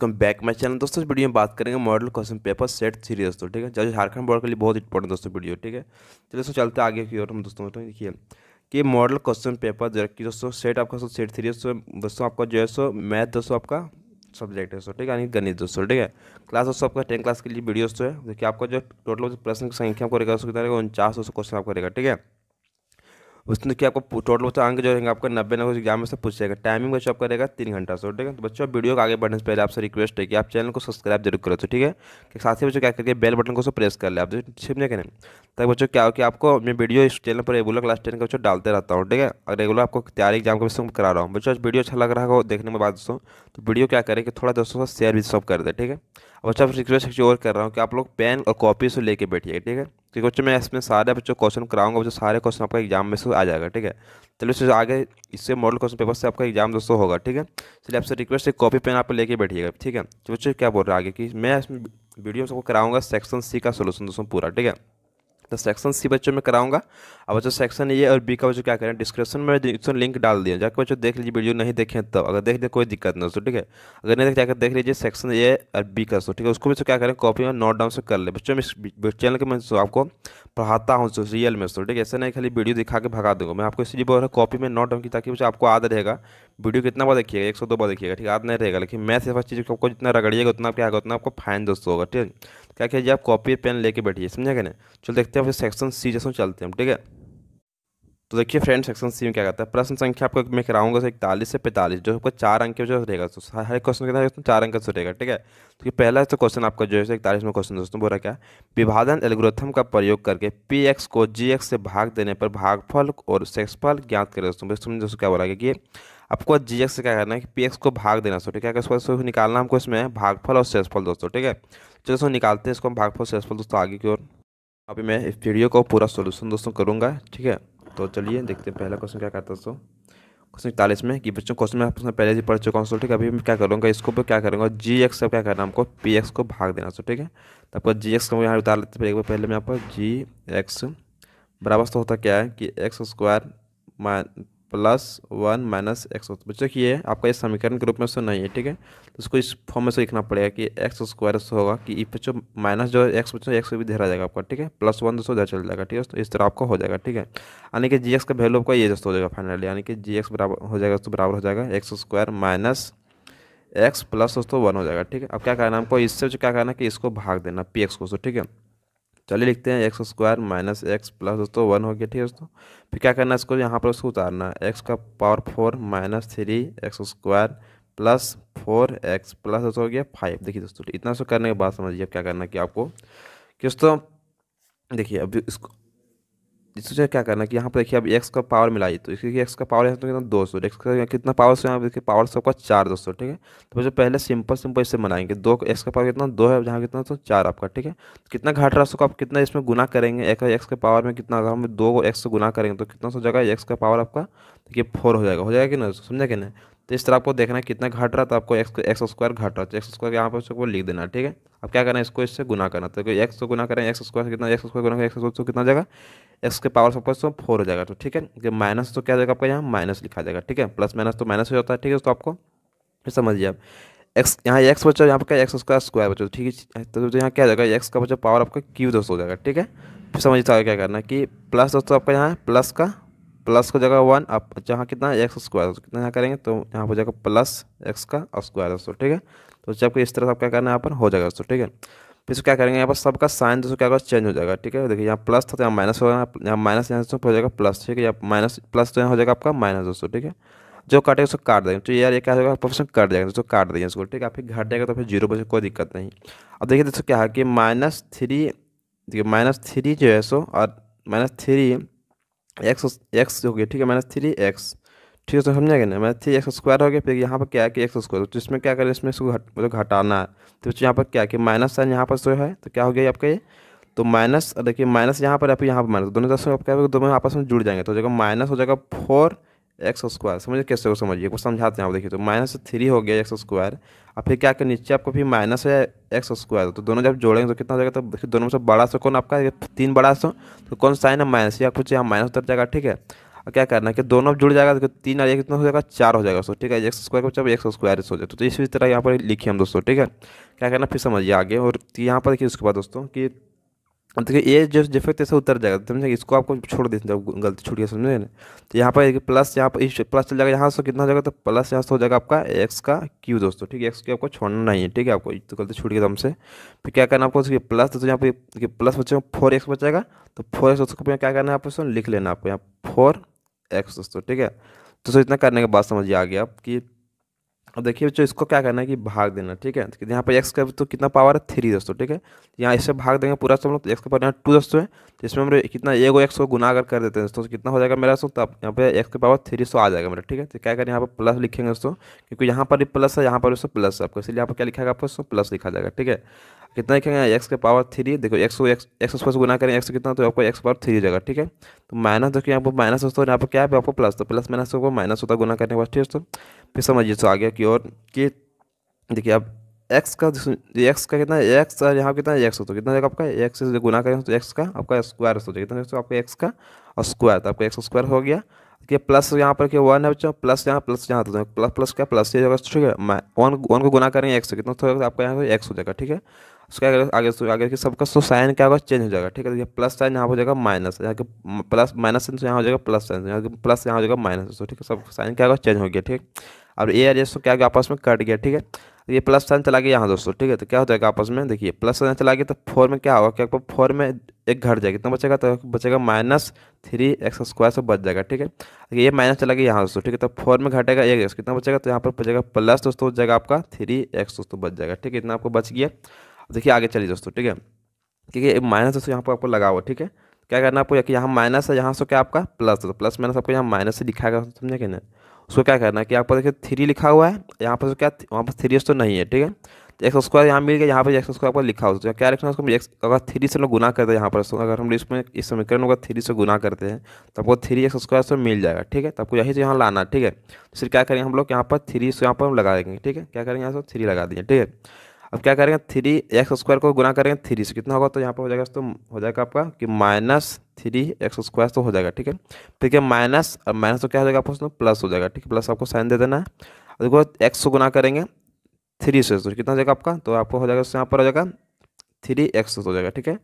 Come back my channel दोस्तों इस video में बात करेंगे model question paper set three दोस्तों ठीक है जो झारखंड बोर्ड के लिए बहुत इंपॉर्टेंट दोस्तों वीडियो ठीक है चलिए दोस्तों चलते आगे की ओर हम दोस्तों देखिए कि मॉडल क्वेश्चन पेपर जो कि दोस्तों सेट आपका सो सेट थ्री दोस्तों तो दोस्तों आपका जो है सो मैथ दोस्तों आपका सब्जेक्ट है दोस्तों ठीक है यानी गणित दोस्तों ठीक है क्लास दोस्तों आपका टेन क्लास के लिए वीडियो दोस्तों है देखिए आपका जो टोटल प्रश्न की संख्या आपको रहेगा दोस्तों कितना रहेगा उनचास दोस्तों क्वेश्चन आपका रहेगा ठीक है उसमें देखिए आपको टोटल बच्चों अंक जो रहेंगे आपका नब्बे ना एग्जाम में से पूछ जाएगा टाइमिंग बच्चों आपका रहेगा तीन घंटा सो ठीक है तो बच्चों वीडियो को आगे बढ़ने से पहले आपसे रिक्वेस्ट है कि आप चैनल को सब्सक्राइब जरूर करो तो ठीक है कि साथ ही बच्चों क्या करके बेल बटन को उसको प्रेस कर ले आप छिपने के तब बच्चों क्या हो कि आपको मैं वीडियो इस चैनल पर रेगुलर क्लास टेन का बच्चों डालते रहता हूँ ठीक है और रेगुलर आपको तैयारी एग्जाम का विषय करा रहा हूँ बच्चों वीडियो अच्छा लग रहा हो देखने के बाद दोस्तों तो वीडियो क्या करें कि थोड़ा दोस्तों शेयर भी सब कर दे ठीक है और अच्छा रिक्वेस्ट और कर रहा हूँ कि आप लोग पेन और कॉपी से लेके बैठिए ठीक है ठीक है बच्चों मैं इसमें सारे बच्चों क्वेश्चन कराऊंगा बच्चों सारे क्वेश्चन आपका एग्जाम में से आ जाएगा ठीक है चलिए इससे आगे इससे मॉडल क्वेश्चन पेपर से आपका एग्जाम दोस्तों होगा ठीक है चलिए आपसे रिक्वेस्ट है कॉपी पेन आप लेके बैठिएगा ठीक है तो बच्चों क्या बोल रहा है आगे कि मैं इसमें वीडियो में सबको कराऊंगा सेक्शन सी का सोल्यूशन दोस्तों पूरा ठीक है तो सेक्शन सी बच्चों में कराऊंगा अब बच्चों सेक्शन ए और बी का बच्चों क्या करें डिस्क्रिप्शन में डिस्क्रिप्शन लिंक डाल दिया जाकर बच्चों देख लीजिए वीडियो नहीं देखें तब तो, अगर देख दे कोई दिक्कत नहीं हो ठीक है अगर नहीं देख जाकर देख लीजिए सेक्शन ए और बी का सो ठीक है उसको भी क्या करें कॉपी में नोट डाउन से कर ले बच्चों में चैनल के मैं आपको पढ़ाता हूँ रियल में सो ठीक है ऐसे नहीं खाली वीडियो दिखा के भगा दूंगा मैं आपको इसलिए बोल रहा कॉपी में नोट डाउन की ताकि बच्चों आपको याद रहेगा वीडियो कितना बार देखिएगा एक सौ दो बार देखिएगा ठीक है याद नहीं रहेगा लेकिन मैथ से चीज़ आपको जितना रगड़िएगा उतना क्या होगा उतना आपको फाइन दोस्तों होगा ठीक है क्या कहिए आप कॉपी पेन लेके बैठिए समझा क्या ना चलो देखते हैं फिर सेक्शन सी जैसे चलते हैं ठीक है तो देखिए फ्रेंड सेक्शन सी में क्या कहता है प्रश्न संख्या आपको मैं कराऊंगा इकतालीस से पैंतालीस जो आपका चार अंक जो रहेगा तो हर क्वेश्चन के अंदर चार अंक से रहेगा ठीक है तो पहला तो क्वेश्चन आपका जो है इकतालीस में क्वेश्चन दोस्तों बोला क्या विभाजन एल्गोरिथम का प्रयोग करके पी एक्स को जी एक्स से भाग देने पर भागफल और सेक्सफल ज्ञात करें दोस्तों दोस्तों क्या बोला गया कि आपको जी एक्स से क्या करना है कि पी एक्स को भाग देना सो ठीक है इसको इसको निकालना हमको इसमें भागफल और शेषफल दोस्तों ठीक है चलो इसको निकालते हैं इसको हम भागफल शेषफल दोस्तों आगे की ओर अभी मैं इस वीडियो को पूरा सोल्यूशन दोस्तों करूँगा ठीक है तो चलिए देखते हैं पहला क्वेश्चन क्या करता है दोस्तों क्वेश्चन इकतालीस में कि बच्चों क्वेश्चन में आपने पहले से पढ़ चुका हूँ ठीक है अभी मैं क्या करूँगा इसको पर क्या करूँगा जी एक्स का क्या करना हमको पी एक्स को भाग देना सो ठीक है तो आपको जी एक्स का यहाँ उतार लेते हैं पहले मैं आपको जी एक्स बराबर तो होता क्या है कि X square plus one minus X बच्चों की ये आपका ये समीकरण के रूप में सो नहीं है ठीक है तो इसको इस फॉर्म में से लिखना पड़ेगा कि एक्स स्क्वायर से होगा कि बच्चों माइनस जो एक्स बच्चों एक्स भी धेरा जाएगा आपका ठीक है प्लस वन दोस्तों चल जाएगा ठीक है तो इस तरह आपका हो जाएगा ठीक है यानी कि जी का वैल्यू आपका ये दोस्तों हो जाएगा फाइनली यानी कि जी बराबर हो जाएगा दोस्तों बराबर हो जाएगा X square minus X plus दोस्तों वन हो जाएगा ठीक है अब क्या करना है आपको इससे क्या करना है कि इसको भाग देना पी एक्स को ठीक है चलिए लिखते हैं X square minus X plus दोस्तों वन हो गया ठीक है दोस्तों फिर क्या करना है इसको यहाँ पर उसको उतारना है एक्स का power four minus three X square plus four X plus दोस्तों हो गया फाइव देखिए दोस्तों इतना सो करने के बाद समझिए अब क्या करना है कि आपको कि दोस्तों देखिए अभी इसको इससे अच्छा क्या करना कि यहाँ पर देखिए अब एक्स का पावर मिलाइए तो इसकी एक्स का पावर यहाँ तो कितना दो सौ एक्स का कितना पावर से देखिए पावर सबका चार दो सौ ठीक है तो जो पहले सिंपल सिंपल इससे बनाएंगे दो एक्स का पावर कितना दो है जहाँ कितना तो चार आपका ठीक है तो कितना घाट रहा सो आप कितना इसमें गुना करेंगे एक एक्स के पावर में कितना अगर हम दो एक्स से गुना करेंगे तो कितना सौ जगह एक्स का पावर आपका देखिए फोर हो जाएगा हो जाएगा कि ना समझा कि नहीं तो इस तरह आपको देखना है कितना घट रहा है तो आपको एक्स एक्स स्क्वायर घट रहा है एक्स तो स्क्वायर यहाँ पर उसको लिख देना ठीक है अब क्या करना है इसको इससे गुना करना तो एक्स को गुना करें एक्स स्क्वायर कितना एक्स स्क्वायर गुना एक्स स्क्वायर कितना जाएगा एक्स के पावर सपोज तो फोर हो जाएगा तो ठीक है जब माइनस तो क्या जाएगा आपका यहाँ माइनस लिखा जाएगा ठीक है प्लस माइनस तो माइनस हो जाता है ठीक है तो आपको फिर समझिए आप एक्स यहाँ एक्स बच्चा यहाँ पर एक्स स्क्वायर स्क्वायर बच्चा ठीक है तो यहाँ क्या जाएगा एक्स का बच्चा पावर आपका क्यू दोस्तों हो जाएगा ठीक है फिर समझिए तो क्या करना है कि प्लस दोस्तों आपका यहाँ प्लस का प्लस को जगह वन अब जहाँ कितना है एक्स स्क्वायर तो कितना यहाँ करेंगे तो यहाँ हो जाएगा प्लस एक्स का स्क्वायर दोस्तों ठीक है तो जबकि इस तरह से आप क्या करना है यहाँ पर हो जाएगा दोस्तों ठीक है फिर इसको क्या करेंगे यहाँ पर सबका साइन दोस्तों क्या होगा चेंज हो जाएगा ठीक है देखिए यहाँ प्लस था तो यहाँ माइनस होगा यहाँ माइनस यहाँ दोस्तों हो जाएगा प्लस ठीक है या माइनस प्लस तो यहाँ हो जाएगा आपका माइनस दोस्तों ठीक है जो काटेगा उसको काट देंगे तो यार ये क्या होगा प्रोफेशन कट जाएगा दोस्तों काट देंगे उसको ठीक है फिर घट जाएगा तो फिर जीरो बचे कोई दिक्कत नहीं अब देखिए दोस्तों क्या है कि माइनस थ्री देखिए माइनस थ्री जो है सो और माइनस थ्री एक्स एक्स हो गया ठीक है माइनस थ्री एक्स ठीक है तो गया ना माइनस थ्री एक्स स्क्वायर हो गया फिर यहाँ पर क्या है कि एक्स स्क्वायर तो इसमें क्या करें इसमें इसको घट मतलब घटाना है तो यहाँ पर क्या है कि माइनस साइन यहाँ पर जो है तो क्या हो गया आपका ये तो माइनस देखिए माइनस यहाँ पर या फिर यहाँ पर माइनस दोनों दस आपका दोनों आपस में जुड़ जाएंगे तो जगह माइनस हो जाएगा फोर एक्स स्क्वायर समझिए कैसे हो समझिए कुछ समझाते हैं आप देखिए तो माइनस थ्री हो गया एक्स स्क्वायर और फिर क्या करें नीचे आपको फिर माइनस है एक्स स्क्वायर तो दोनों जब जोड़ेंगे तो कितना हो जाएगा तो दोनों में से बड़ा सो कौन आपका तीन बड़ा सो तो कौन साइन है माइनस या कुछ यहाँ माइनस उतर जाएगा ठीक है और क्या करना है कि दोनों अब जुड़ जाएगा तो तीन और एक कितना हो जाएगा चार हो जाएगा सो तो ठीक है एक्स स्क्वायर को जब एक्स स्क्वायर हो जाए तो इसी तरह यहाँ पर लिखिए हम दोस्तों ठीक है क्या करना फिर समझिए आगे और यहाँ पर देखिए उसके बाद दोस्तों कि तो ये जो डिफेक्ट ऐसे उतर जाएगा तो समझे इसको आपको छोड़ देते जब गलती छूट गया समझे ना तो यहाँ पर प्लस यहाँ पर इस प्लस चल जाएगा यहाँ से कितना हो जाएगा तो प्लस यहाँ से हो जाएगा आपका एक्स का क्यू दोस्तों ठीक है एक्स क्यू आपको छोड़ना नहीं है ठीक है आपको तो गलती छूट गया तो हमसे फिर क्या करना आपको उसके प्लस दोस्तों यहाँ पर प्लस बचेगा फोर एक्स बचेगा तो फोर एक्स उसको क्या करना है आपको लिख लेना आपको यहाँ फोर एक्स दोस्तों ठीक है तो सो इतना करने के बाद समझिए आ गया आप कि अब देखिए बच्चों इसको क्या करना है कि भाग देना ठीक है तो यहाँ पर एक्स का तो कितना पावर है थ्री दोस्तों ठीक है यहाँ इससे भाग देंगे पूरा सब लोग तो एक्स का पावर यहाँ टू दोस्तों है तो इसमें हम कितना ए एक्स को गुना कर कर देते हैं दोस्तों तो कितना हो जाएगा मेरा दोस्तों तब यहाँ पर एक्स के पावर थ्री आ जाएगा मेरा ठीक है तो क्या करें यहाँ पर प्लस लिखेंगे दोस्तों क्योंकि यहाँ पर भी प्लस है यहाँ पर उसको प्लस है आपको इसलिए यहाँ पर क्या लिखा आपको उसको प्लस लिखा जाएगा ठीक है कितना लिखेंगे एक्स के पावर थ्री देखो एक्स को एक्स एक्स से गुना करें एक्स कितना तो आपको एक्स पावर थ्री जाएगा ठीक है तो माइनस देखिए यहाँ पर माइनस दोस्तों यहाँ पर क्या है आपको प्लस तो प्लस माइनस होगा माइनस होता गुना करने के बाद ठीक है दोस्तों फिर समझिए तो आगे की और कि देखिए अब एक्स का एक्स का कितना है एक्स यहाँ कितना है एक्स तो कितना आपका एक्स से गुना करें तो एक्स का आपका स्क्वायर तो हो जाएगा कितना आपका एक्स का स्क्वायर तो आपका एक्स स्क्वायर हो गया कि प्लस यहाँ पर क्या वन है बच्चों प्लस यहाँ प्लस यहाँ तो प्लस प्लस क्या प्लस ये होगा ठीक है मैं वन वन को गुना करेंगे एक्स कितना आपका यहाँ एक्स हो जाएगा ठीक है उसका आगे आगे तो आगे सबका सो साइन क्या होगा चेंज हो जाएगा ठीक है प्लस तो साइन तो यहाँ हो जाएगा माइनस यहाँ के प्लस माइनस साइन यहाँ हो जाएगा प्लस साइन यहाँ के प्लस यहाँ हो जाएगा माइनस ठीक है सब साइन क्या होगा चेंज हो गया ठीक है ए आर एस तो क्या आपस में कट गया ठीक है तो ये प्लस साइन चला गया यहाँ दोस्तों ठीक है तो क्या हो जाएगा आपस में देखिए प्लस साइन चला गया तो फोर में क्या होगा क्या आपको फोर में एक घट जाएगा कितना बचेगा तो बचेगा माइनस थ्री एक्स स्क्वायर से बच जाएगा ठीक है ये माइनस चला गया यहाँ दोस्तों ठीक है तो फोर में घटेगा एक एक्स कितना बचेगा तो यहाँ पर बचेगा प्लस दोस्तों हो जाएगा आपका थ्री एक्स दोस्तों बच जाएगा ठीक है इतना आपको बच गया देखिए आगे चलिए दोस्तों ठीक है क्योंकि माइनस दोस्तों यहाँ पर आपको लगा हुआ ठीक है क्या करना आपको कि यहाँ माइनस है यहाँ से क्या आपका प्लस तो प्लस माइनस आपको यहाँ माइनस से लिखा गया समझे कि ना उसको क्या करना है कि आपको देखिए थ्री लिखा हुआ है यहाँ पर तो क्या वहाँ पर थ्री तो नहीं है ठीक है तो एक्स स्क्वायर यहाँ मिल गया यहाँ पर एक्स स्क्वायर पर लिखा होता है तो क्या लिखना है उसको एक्स अगर थ्री से लोग गुना करते हैं यहाँ पर अगर हम इसमें इस समीकरण होगा थ्री से गुना करते हैं तो आपको थ्री एक्स स्क्वायर से मिल जाएगा ठीक है तो आपको यही से यहाँ लाना ठीक है तो फिर क्या करेंगे हम लोग यहाँ पर थ्री से यहाँ पर हम लगा देंगे ठीक है क्या करेंगे यहाँ से थ्री लगा देंगे ठीक है अब क्या करेंगे थ्री एक्स स्क्वायर को गुना करेंगे थ्री से कितना होगा तो यहाँ पर हो जाएगा तो हो जाएगा आपका कि माइनस थ्री एक्स स्क्वायर तो हो जाएगा ठीक है ठीक है माइनस और माइनस तो क्या हो जाएगा आपको प्लस हो जाएगा ठीक है प्लस आपको साइन दे देना है देखो एक्स को गुना करेंगे थ्री से तो कितना हो जाएगा आपका तो आपको हो जाएगा यहाँ पर हो जाएगा थ्री एक्स हो जाएगा ठीक है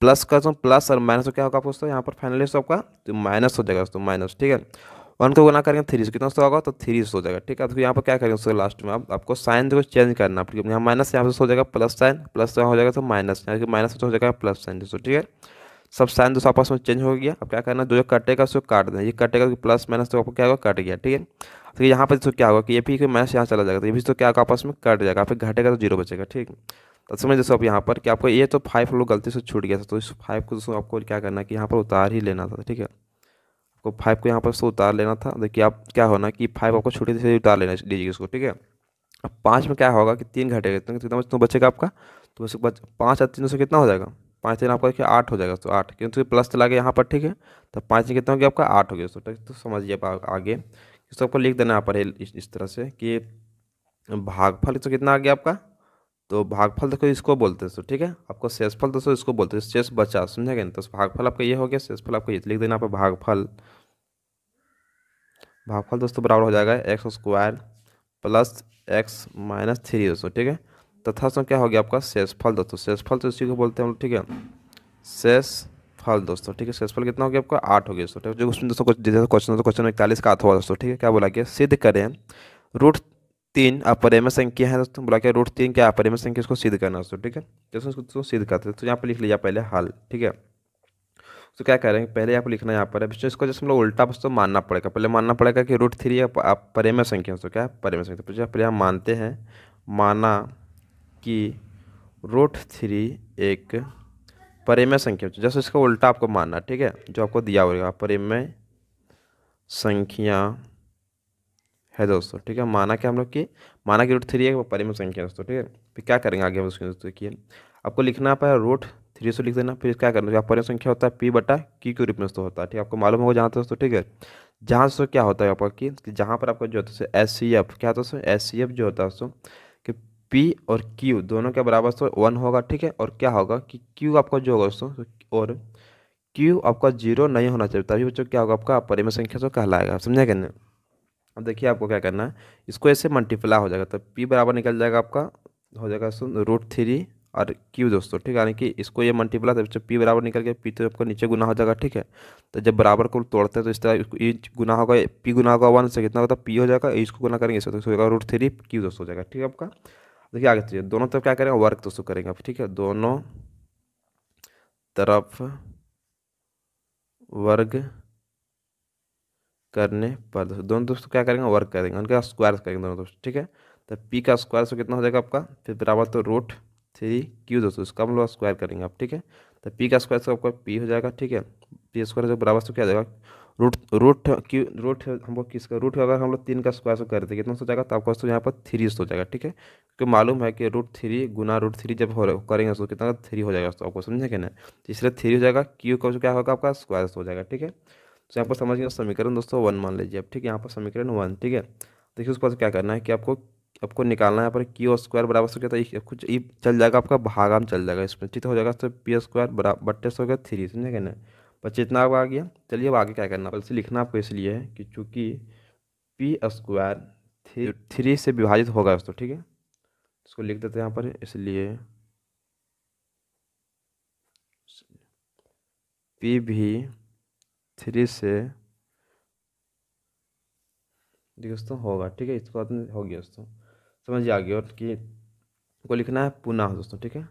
प्लस का दो प्लस और माइनस तो क्या होगा आपको यहाँ पर फाइनली आपका तो माइनस हो जाएगा दोस्तों माइनस ठीक है वन को गुना करेंगे थ्री से कितना सौ होगा तो थ्री सौ हो जाएगा ठीक है तो यहाँ पर क्या करेंगे उसके लास्ट में आप आपको साइन देखो चेंज करना पड़ेगा है यहाँ माइनस यहाँ से हो जाएगा प्लस साइन प्लस हो जाएगा तो माइनस यहाँ माइनस हो जाएगा प्लस साइन दोस्तों ठीक है सब साइन दोस्तों आपस में चेंज हो गया अब क्या करना जो जो कटेगा उसको काट देना ये कटेगा प्लस माइनस तो आपको क्या होगा कट गया ठीक है तो यहाँ पर जो क्या होगा कि ये भी माइनस यहाँ चला जाएगा तो ये भी तो क्या होगा आपस में कट जाएगा फिर घटेगा तो जीरो बचेगा ठीक तो समझ दोस्तों आप यहाँ पर कि आपको ये तो फाइव लोग गलती से छूट गया था तो इस फाइव को दोस्तों आपको क्या करना है कि यहाँ पर उतार ही लेना था ठीक है आपको फाइव को यहाँ पर से उतार लेना था देखिए आप क्या होना कि फाइव आपको छोटे से उतार लेना दीजिए इसको ठीक है अब पाँच में क्या होगा कि तीन घटेगा तो कितना तो बचेगा आपका तो उसके बाद पाँच और तीन सौ कितना हो जाएगा पाँच तीन आपका देखिए आठ हो जाएगा तो आठ क्योंकि प्लस चला गया यहाँ पर ठीक है तो पाँच से कितना हो गया आपका आठ हो गया तो, तो समझिए आप आगे इसको आपको लिख देना यहाँ पर इस तरह से कि भागफल तो कितना आ गया आपका तो भागफल देखो इसको बोलते हैं ठीक है आपको शेषफल दोस्तों इसको बोलते हैं शेष बचा समझेगा ना तो भागफल आपका ये हो गया शेषफल आपको ये लिख देना आपका भागफल भागफल दोस्तों बराबर हो जाएगा X square plus X minus three दोस्तों ठीक है तथा सो क्या हो गया आपका शेषफल दोस्तों शेषफल तो इसी को बोलते हैं हम ठीक है शेष फल दोस्तों ठीक है शेषफल कितना हो गया आपका आठ हो गया दोस्तों ठीक है जो उसमें दोस्तों क्वेश्चन क्वेश्चन तो इकतालीस का आठ हुआ दोस्तों ठीक है क्या बोला गया सिद्ध करें रूट तीन अपरिम संख्या है दोस्तों बोला क्या रूट तीन क्या अपरिम संख्या इसको सिद्ध करना दोस्तों ठीक है जैसे उसको दोस्तों सिद्ध करते हैं तो यहाँ पर लिख लिया पहले हल ठीक है तो क्या करेंगे पहले यहाँ पर लिखना यहाँ पर है इसको जैसे हम लोग उल्टा दोस्तों मानना पड़ेगा पहले मानना पड़ेगा कि रूट थ्री आप परिमेय संख्या दोस्तों क्या परिमेय संख्या तो पहले हम मानते हैं माना कि रूट थ्री एक परिमय संख्या जैसे इसका उल्टा आपको मानना ठीक है जो आपको दिया होगा परिमय संख्या है दोस्तों ठीक है माना कि हम लोग की माना कि रूट थ्री है वो परिम संख्या दोस्तों ठीक है फिर क्या करेंगे आगे हम उसके दोस्तों की आपको लिखना है रूट थ्री सौ लिख देना फिर क्या करना है परिम संख्या होता है पी बटा क्यू के रूप में दोस्तों होता है ठीक है आपको मालूम होगा जहाँ दोस्तों ठीक है जहाँ दोस्तों क्या होता है आपका कि जहाँ पर आपका जो होता है एस सी एफ क्या होता है एस सी एफ जो होता है दोस्तों कि पी और क्यू दोनों के बराबर दोस्तों वन होगा ठीक है और क्या होगा कि क्यू आपका जो होगा दोस्तों और क्यू आपका जीरो नहीं होना चाहिए तभी बच्चों क्या होगा आपका परिमेय संख्या तो कहलाएगा समझा कहने अब देखिए आपको क्या करना है इसको ऐसे मल्टीप्लाई हो जाएगा तो पी बराबर निकल जाएगा आपका हो जाएगा रूट थ्री और क्यू दोस्तों ठीक है यानी कि इसको ये मल्टीप्लाई तो पी बराबर निकल के पी तो आपका नीचे गुना हो जाएगा ठीक है तो जब बराबर को तोड़ते हैं तो इस तरह ये गुना होगा पी गुना होगा वन से कितना होता है पी हो जाएगा इसको गुना करेंगे इसको तो रूट थ्री क्यू दोस्तों हो जाएगा ठीक है आपका देखिए आगे चलिए दोनों तरफ क्या करेंगे वर्क दोस्तों करेंगे आप ठीक है दोनों तरफ वर्ग करने पर दोस्तों दोनों दोस्तों क्या करेंगे वर्क करेंगे उनके स्क्वायर करेंगे दोनों दोस्तों ठीक है तो पी का स्क्वायर सो कितना हो जाएगा आपका फिर बराबर तो रूट थ्री क्यू दोस्तों उसका हम लोग स्क्वायर करेंगे आप ठीक है तो पी का स्क्वायर सो आपका पी हो जाएगा ठीक है पी स्क्वायर से बराबर से क्या जाएगा रूट रूट क्यू रूट हमको किसका रूट अगर हम लोग तीन का स्क्वायर कर करते कितना सो जाएगा तो आपका यहाँ पर थ्री हो जाएगा ठीक है क्योंकि मालूम है कि रूट थ्री गुना रूट थ्री जब हो करेंगे तो कितना थ्री हो जाएगा आपको समझेंगे ना तो इसलिए थ्री हो जाएगा क्यू का क्या होगा आपका स्क्वायर हो जाएगा ठीक है तो यहाँ पर समझ गया समीकरण दोस्तों वन मान लीजिए अब ठीक है यहाँ पर समीकरण वन ठीक है देखिए उसके बाद क्या करना है कि आपको आपको निकालना है यहाँ पर क्यू स्क्वायर बराबर सो क्या था कुछ ये चल जाएगा आपका भागा में चल जाएगा इसमें ठीक हो जाएगा तो पी स्क्वायर बराबर बट्टे सौ गया थ्री समझे कहना बच्चे इतना आ गया चलिए अब आगे क्या करना है लिखना आपको इसलिए है कि चूँकि पी स्क्वायर थ्री थ्री से विभाजित होगा दोस्तों ठीक है इसको लिख देते हैं यहाँ पर इसलिए पी भी थ्री से देखिए दोस्तों होगा ठीक है इसको आपने हो गया दोस्तों समझ आ गया और कि को लिखना है पुनः दोस्तों ठीक है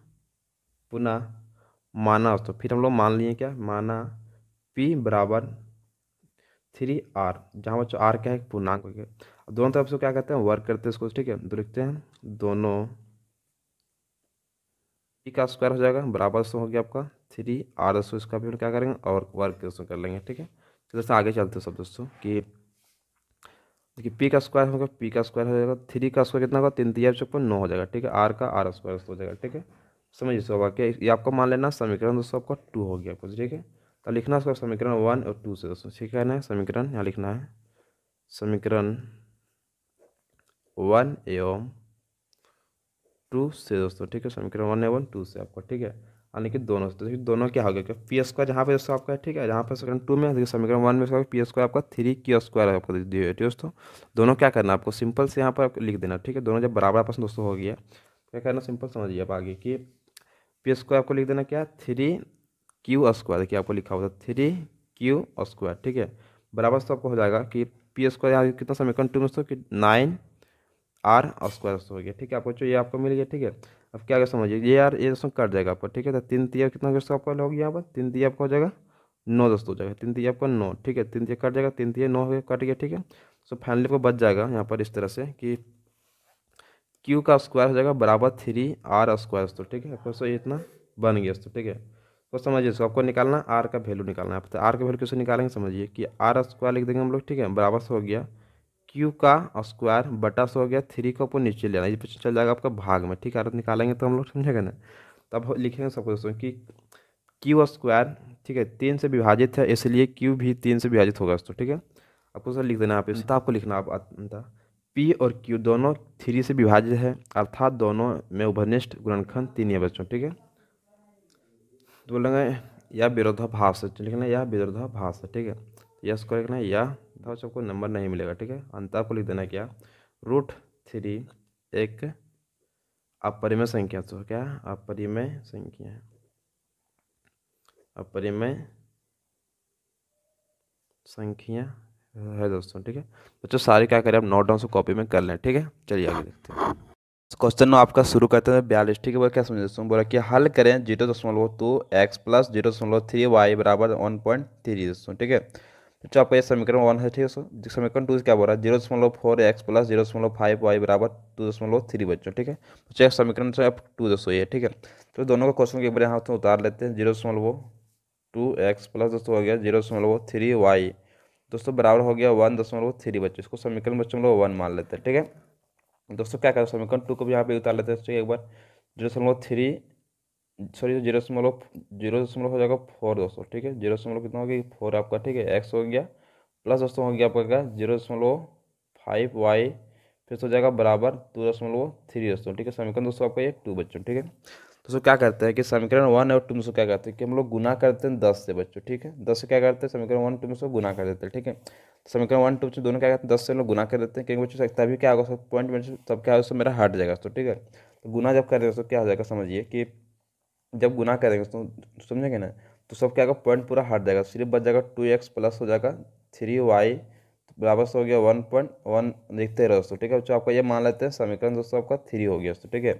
पुनः माना दोस्तों फिर हम लोग मान लिए क्या माना पी बराबर थ्री आर जहाँ बच्चों आर क्या है पूर्णांक हो गया दोनों तरफ से क्या करते हैं वर्क करते हैं इसको ठीक है तो लिखते हैं दोनों पी का स्क्वायर हो जाएगा बराबर हो गया आपका थ्री आर दोस्तों इसका पेमेंट क्या करेंगे और वर्क दोस्तों कर लेंगे ठीक है चलो दोस्तों आगे चलते हैं सब दोस्तों कि देखिए पी का स्क्वायर होगा पी का स्क्वायर हो जाएगा थ्री का स्क्वायर कितना होगा तीन तीन छप्पन नौ हो जाएगा ठीक है आर का आर स्क्वायर हो जाएगा ठीक है समझिए दोस्तों आपका ये आपको मान लेना समीकरण दोस्तों आपका टू हो गया कुछ ठीक है तो लिखना उसका समीकरण वन और टू से दोस्तों ठीक है समीकरण यहाँ लिखना है समीकरण वन एवं टू से दोस्तों ठीक है समीकरण वन एवं टू से आपका ठीक है यानी कि दोनों से तो देखिए दोनों क्या हो गया पी स्क्वायर जहाँ पर इसका आपका है ठीक है जहाँ पर समीकरण टू में देखिए समीकरण वन में पी स्क्वायर आपका थ्री क्यू स्क्वायर आपको दिए हुए दोस्तों दोनों क्या करना आपको सिंपल से यहाँ पर लिख देना ठीक है दोनों जब बराबर आपस दोस्तों हो गया तो क्या करना सिंपल समझिए आप आगे कि पी स्क्वायर आपको लिख देना क्या थ्री क्यू स्क्वायर देखिए आपको लिखा होता है थ्री क्यू स्क्वायर ठीक है बराबर से तो आपको हो जाएगा कि पी स्क्वायर यहाँ कितना समीकरण टू में दोस्तों कि नाइन आर स्क्वायर दोस्तों हो गया ठीक है आपको जो ये आपको मिल गया ठीक है अब क्या क्या समझिए ये यार ये दोस्तों कट जाएगा आपका ठीक है तो तीन तीय कितना दोस्तों आपका लोग यहाँ पर तीन तिया आपका हो जाएगा नौ दोस्तों हो जाएगा तीन तिया आपका नौ ठीक है तीन तीन कट जाएगा तीन तिया नौ हो गया कट गया ठीक है सो फाइनली आपको बच जाएगा यहाँ पर इस तरह से कि क्यू का स्क्वायर हो जाएगा बराबर थ्री आर स्क्वायर दोस्तों ठीक है आपको तो सो इतना बन गया दोस्तों ठीक है तो समझिए इसको आपको निकालना आर का वैल्यू निकालना है तो आर का वैल्यू कैसे निकालेंगे समझिए कि आर स्क्वायर लिख देंगे हम लोग ठीक है बराबर से हो गया क्यू का स्क्वायर बटा सो हो गया थ्री को अपन नीचे लेना ये चल जाएगा आपका भाग में ठीक है निकालेंगे तो हम लोग समझेंगे ना तब लिखेंगे सबको दोस्तों कि क्यू स्क्वायर ठीक है तीन से विभाजित है इसलिए क्यू भी तीन से विभाजित होगा दोस्तों ठीक है आपको सर लिख देना आप इस हम्म। आपको लिखना आप पी और क्यू दोनों थ्री से विभाजित है अर्थात दोनों में उभनिष्ठ गुणनखंड तीन है बच्चों ठीक है तो बोलेंगे या विरोधाभास लिखना या विरोधाभास ठीक है यह स्क्वायर लिखना या तो सबको नंबर नहीं मिलेगा ठीक है अंत आपको लिख देना क्या रूट थ्री एक अपरिमय संख्या तो क्या अपरिमय संख्या अपरिमय संख्या है दोस्तों ठीक है बच्चों सारे क्या करें आप नोट डाउन से कॉपी में कर लें ठीक है चलिए आगे देखते हैं क्वेश्चन आपका शुरू करते हैं बयालीस ठीक है बोला क्या समझ दोस्तों बोला कि हल करें जीरो दशमलव टू एक्स प्लस जीरो दशमलव थ्री वाई बराबर वन पॉइंट थ्री दोस्तों ठीक है बच्चों तो आपको यह समीकरण वन है ठीक है समीकरण टू से क्या बोल रहा है जीरो दशमलव फोर एक्स प्लस जीरो दशमलव फाइव वाई बराबर टू दशमलव थ्री बच्चों ठीक है बच्चों तो समीकरण से आप टू दस ये ठीक है तो दोनों का क्वेश्चन के बारे यहाँ उतार लेते हैं जीरो दशमलव टू एक्स प्लस दोस्तों हो गया जीरो दशमलव थ्री वाई दोस्तों बराबर हो गया वन दशमलव थ्री बच्चों इसको समीकरण बच्चों लोग वन मान लेते हैं ठीक है दोस्तों क्या करें समीकरण टू को भी यहाँ पे उतार लेते हैं एक बार जीरो दशमलव थ्री सॉरी तो जीरो दशमलव जीरो दशमलव हो जाएगा फोर दोस्तों ठीक है जीरो दशमलव कितना होगा फोर आपका ठीक है एक्स हो गया प्लस दोस्तों हो गया आपका जीरो दशमलव फाइव वाई फिर हो जाएगा बराबर टू दशमलव थ्री दोस्तों ठीक है समीकरण दोस्तों आपका ये टू बच्चों ठीक है दोस्तों क्या करते हैं कि समीकरण वन और टू में क्या करते हैं कि हम लोग गुना करते हैं दस से बच्चों ठीक है दस से क्या करते हैं समीकरण वन टू में गुना कर देते हैं ठीक है समीकरण वन टू से दोनों क्या करते हैं दस से हम लोग गुना कर देते हैं क्योंकि बच्चों तभी क्या होगा पॉइंट में सब क्या होगा मेरा हट जाएगा दोस्तों ठीक है तो गुना जब कर रहे हो तो क्या हो जाएगा समझिए कि जब गुना करेंगे तो समझेंगे ना तो सब क्या होगा पॉइंट पूरा हट जाएगा सिर्फ बच जाएगा टू एक्स प्लस हो जाएगा थ्री वाई तो बराबर से हो गया वन पॉइंट वन लिखते रहे दोस्तों ठीक है जो आपका ये मान लेते हैं समीकरण दोस्तों आपका थ्री हो गया दोस्तों ठीक है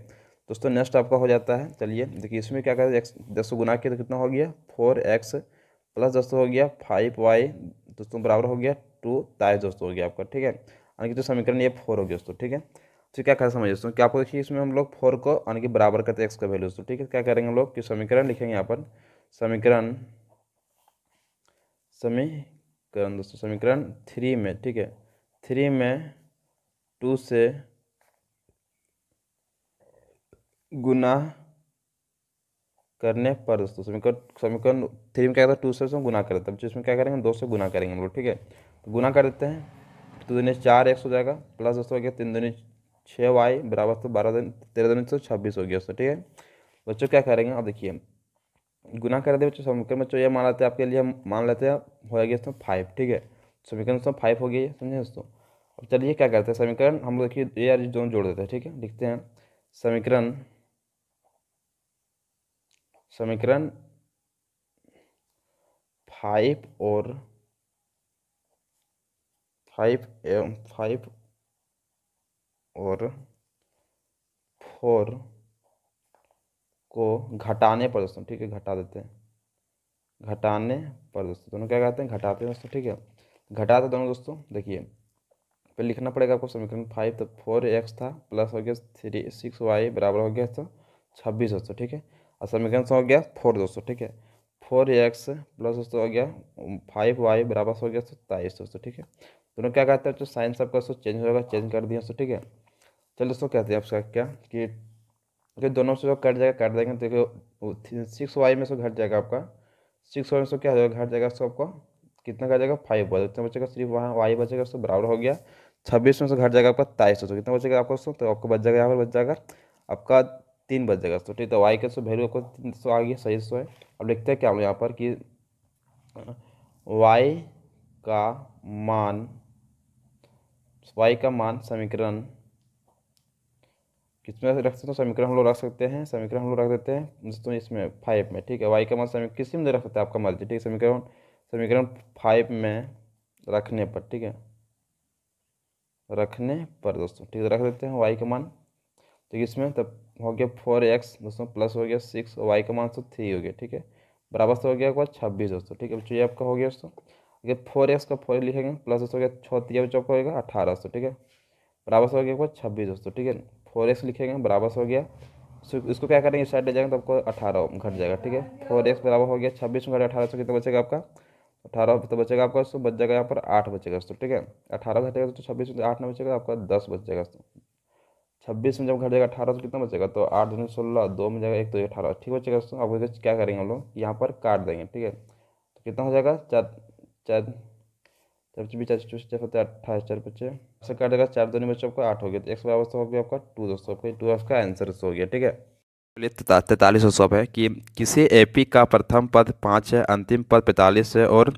दोस्तों नेक्स्ट आपका हो जाता है चलिए देखिए इसमें क्या करें एक्स दस गुना किया तो कितना हो गया फोर एक्स प्लस दोस्तों हो गया फाइव वाई दोस्तों बराबर हो गया टू ताइस दोस्तों हो गया आपका ठीक है यानी कि जो समीकरण ये फोर हो गया दोस्तों ठीक है तो क्या कर समझ दोस्तों क्या आपको देखिए इसमें हम लोग फोर को यानी कि बराबर करते हैं एक्स का वैल्यू दोस्तों ठीक है क्या करेंगे हम लोग कि समीकरण लिखेंगे यहाँ पर समीकरण समीकरण दोस्तों समीकरण थ्री में ठीक है थ्री में टू से गुना करने पर दोस्तों समीकरण समीकरण थ्री में क्या करता है टू से उसमें गुना करते हैं इसमें क्या करेंगे दो से गुना करेंगे हम लोग ठीक है तो गुना कर देते हैं तो दुनिया चार एक्स हो जाएगा प्लस दोस्तों तीन दुनिया छः वाई बराबर तो बारह दिन तेरह दिन से तो छब्बीस हो गया उससे ठीक है बच्चों क्या करेंगे आप देखिए गुना कर दे बच्चों समीकरण बच्चों ये मान लेते हैं आपके लिए हम मान लेते हैं हो गया इसमें फाइव ठीक है समीकरण उसमें फाइव हो गया समझे दोस्तों अब चलिए क्या करते हैं समीकरण हम लोग देखिए ये यार दोनों जोड़ देते हैं ठीक है लिखते हैं समीकरण समीकरण फाइव और फाइव एवं फाइव और फोर को घटाने पर दोस्तों ठीक है घटा देते हैं घटाने पर दोस्तों दोनों क्या कहते हैं घटाते हैं दोस्तों ठीक है घटाते दोनों दोस्तों देखिए पर लिखना पड़ेगा आपको समीकरण फाइव तो फोर एक्स था प्लस हो गया थ्री सिक्स वाई बराबर हो गया तो छब्बीस दोस्तों ठीक है और समीकरण से हो गया फोर दोस्तों ठीक है फोर एक्स प्लस दोस्तों हो गया फाइव वाई बराबर हो गया सत्ताईस दोस्तों ठीक है दोनों क्या कहते हैं तो साइंस आपका दोस्तों चेंज होगा चेंज कर दिया दोस्तों ठीक है चलो दोस्तों कहते हैं आपका क्या कि क्योंकि दोनों से जो कट जाएगा कट देंगे तो देखो सिक्स वाई में से घट जाएगा आपका सिक्स वाई में से क्या हो जाएगा घट जाएगा उसको आपका कितना घट जाएगा फाइव बजे कितना बचेगा सिर्फ वहाँ वाई बचेगा उसको बराबर हो गया छब्बीस में से घट जाएगा आपका ताईस सौ तो कितना बचेगा आपका दोस्तों तो आपको बच जाएगा यहाँ पर बच जाएगा आपका तीन बच जाएगा तो ठीक है वाई तो का सो वैल्यू आपको तीन सौ आ गया सही सौ है अब लिखते हैं क्या हम यहाँ पर कि वाई का मान वाई का मान समीकरण किसमें रख सकते हो तो समीकरण हम लोग रख सकते हैं समीकरण हम लोग रख देते हैं दोस्तों इसमें फाइव में ठीक है वाई का मान मतलब समय किसी में रख सकते हैं आपका मर्जी ठीक है समीकरण समीकरण फाइव में रखने पर ठीक है रखने पर दोस्तों ठीक है तो रख देते हैं वाई का मान तो इसमें तब हो गया फोर एक्स दोस्तों प्लस हो गया सिक्स वाई का मान तो थ्री हो गया ठीक है बराबर से हो गया आपका छब्बीस दोस्तों ठीक है चाहिए आपका हो गया दोस्तों अगर फोर एक्स का फोर लिखेंगे प्लस दोस्तों हो गया छः तीन का होगा अठारह सौ ठीक है बराबर से हो गया आपका छब्बीस दोस्तों ठीक है फोर एक्स लिखेंगे बराबर हो गया सो इसको क्या करेंगे इस साइड ले जाएंगे तो आपको अठारह घट जाएगा ठीक है फोर एक्स बराबर हो गया छब्बीस में घटे अठारह सौ कितना बचेगा आपका अठारह तो बचेगा आपका सौ बच जाएगा यहाँ पर आठ बचेगा उसको ठीक है अठारह घटेगा तो छब्बीस में आठ में बचेगा आपका दस बच जाएगा छब्बीस में जब घट जाएगा अठारह सौ कितना बचेगा तो आठ दिन सोलह दो में जाएगा एक तो अठारह ठीक बचेगा दोस्तों आपको क्या करेंगे हम लोग यहाँ पर काट देंगे ठीक है तो कितना हो जाएगा चार चार चार बीस चार सत्तर अट्ठाईस चार पच्चीस से काट देगा चार दोनों बच्चों आपका आठ हो गया तो एक्स बराबर हो गया आपका टू दोस्तों आपका टू आपका आंसर हो गया ठीक है चलिए तो तैतालीस सौ है कि किसी एपी का प्रथम पद पाँच है अंतिम पद पैंतालीस है और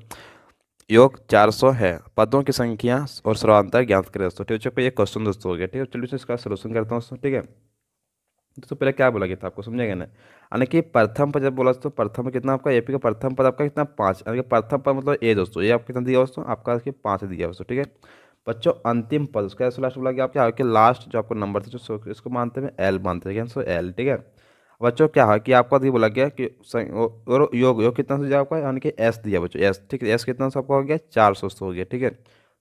योग चार सौ है पदों की संख्या और सर्वांतर ज्ञात करें दोस्तों ठीक है ये क्वेश्चन दोस्तों हो गया ठीक है चलिए इसका सोल्यूशन करता हूँ दोस्तों ठीक है दोस्तों पहले क्या बोला गया था आपको समझेगा ना यानी कि प्रथम पद जब बोला दोस्तों प्रथम कितना आपका एपी का प्रथम पद आपका कितना पाँच यानी कि प्रथम पद मतलब ए दोस्तों ये आपको कितना दिया दोस्तों आपका पाँच दिया दोस्तों ठीक है बच्चों अंतिम पद उसका ऐसा लास्ट बोला गया आपके हाँ लास्ट जो आपको नंबर था जो इसको मानते हैं एल मानते हैं सो एल ठीक है बच्चों क्या है कि आपका ये बोला गया कि और योग योग कितना से आपका यानी कि एस दिया बच्चों एस ठीक है एस कितना सौ आपका हो गया चार सौ हो गया ठीक है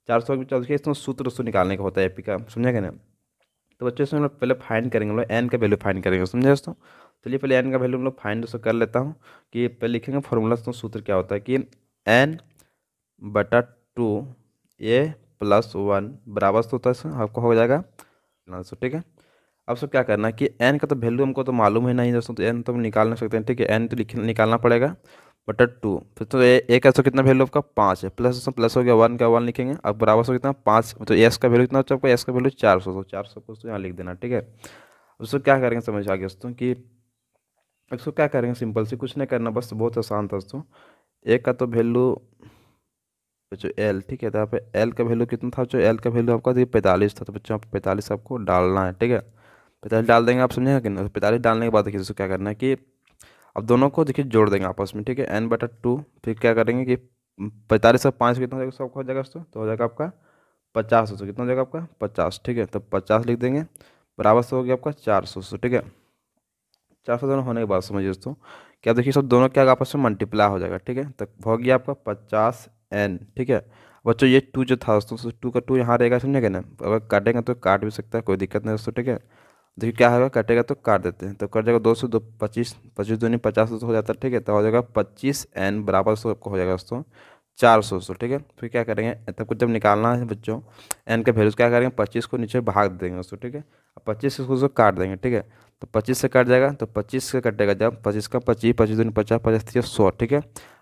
चार सौ के इसमें सूत्र उसको निकालने का होता है एपी का गया ना तो बच्चों इसमें हम लोग पहले फाइंड करेंगे लोग एन का वैल्यू फाइंड करेंगे समझे दोस्तों चलिए पहले एन का वैल्यू हम लोग फाइंड उसको कर लेता हूँ कि पहले लिखेंगे फॉर्मूला तो सूत्र क्या होता है कि एन बटा टू ए प्लस वन बराबर तो होता है आपका हो जाएगा आंसर ठीक है अब सब क्या करना है कि एन का तो वैल्यू हमको तो मालूम है नहीं दोस्तों तो एन तो हम निकाल नहीं सकते हैं ठीक है एन तो लिख निकालना पड़ेगा बटर टू फिर तो ए, ए का सो कितना वैल्यू आपका पाँच है प्लस उसमें प्लस हो गया वन का वन लिखेंगे अब बराबर सो कितना पाँच तो एस का वैल्यू कितना आपका एस का वैल्यू चार सौ तो चार सौ को यहाँ लिख देना ठीक है उसको क्या करेंगे समझ आ गया दोस्तों कि उसको क्या करेंगे सिंपल से कुछ नहीं करना बस बहुत आसान था दोस्तों एक का तो वैल्यू बच्चों तो एल ठीक है तो यहाँ पे एल का वैल्यू कितना था बच्चों एल का वैल्यू आपका देखिए पैंतालीस था तो बच्चों आप पैंतालीस आपको डालना है ठीक है पैंतालीस डाल देंगे आप समझेंगे कि ना तो पैंतालीस डालने के बाद देखिए इसको क्या करना है कि अब दोनों को देखिए जोड़ देंगे आपस में ठीक है एन बटा टू फिर क्या करेंगे कि पैंतालीस और पाँच कितना हो जाएगा हो जाएगा दोस्तों तो हो जाएगा आपका पचास सौ कितना हो जाएगा आपका पचास ठीक है तो पचास लिख देंगे बराबर से हो गया आपका चार सौ ठीक है चार सौ दोनों होने के बाद समझिए दोस्तों क्या देखिए सब दोनों क्या आपस में मल्टीप्लाई हो जाएगा ठीक है तो हो गया आपका पचास एन ठीक है बच्चों तो ये टू जो था दोस्तों टू का टू यहाँ रहेगा समझेगा ना अगर काटेंगे तो काट भी सकता है कोई दिक्कत नहीं दोस्तों ठीक है देखिए क्या होगा कटेगा तो काट देते हैं तो कट जाएगा दो सौ दो पच्चीस पच्चीस दूनी पचास दोस्तों हो जाता है ठीक है तो हो जाएगा पच्चीस एन बराबर सौ आपको हो जाएगा दोस्तों चार सौ सौ ठीक है फिर क्या करेंगे तब कुछ जब निकालना है बच्चों एन का वैल्यूज क्या करेंगे पच्चीस को नीचे भाग देंगे दोस्तों ठीक है पच्चीस को काट देंगे ठीक है तो पच्चीस से कट जाएगा तो पच्चीस से कटेगा जब पच्चीस का पच्चीस पच्चीस दिन पचास पचास तीस सौ ठीक है